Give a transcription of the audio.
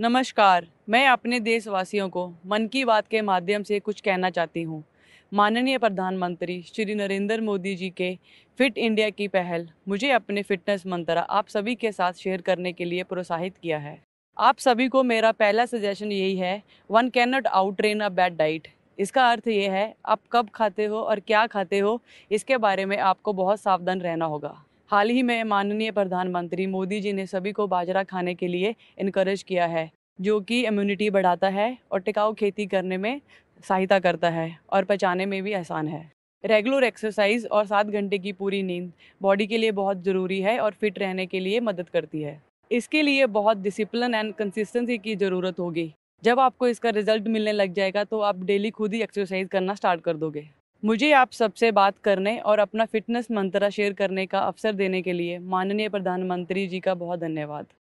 नमस्कार मैं अपने देशवासियों को मन की बात के माध्यम से कुछ कहना चाहती हूँ माननीय प्रधानमंत्री श्री नरेंद्र मोदी जी के फिट इंडिया की पहल मुझे अपने फिटनेस मंत्रा आप सभी के साथ शेयर करने के लिए प्रोत्साहित किया है आप सभी को मेरा पहला सजेशन यही है one can not out train a bad diet इसका अर्थ ये है आप कब खाते हो और क्या खाते हो इसके बारे में आपको बहुत सावधान रहना होगा हाल ही में माननीय प्रधानमंत्री मोदी जी ने सभी को बाजरा खाने के लिए इनक्रेज किया है जो कि इम्यूनिटी बढ़ाता है और टिकाऊ खेती करने में सहायता करता है और पचाने में भी आसान है रेगुलर एक्सरसाइज और सात घंटे की पूरी नींद बॉडी के लिए बहुत ज़रूरी है और फिट रहने के लिए मदद करती है इसके लिए बहुत डिसिप्लिन एंड कंसिस्टेंसी की ज़रूरत होगी जब आपको इसका रिजल्ट मिलने लग जाएगा तो आप डेली खुद ही एक्सरसाइज करना स्टार्ट कर दोगे मुझे आप सबसे बात करने और अपना फिटनेस मंत्रा शेयर करने का अवसर देने के लिए माननीय प्रधानमंत्री जी का बहुत धन्यवाद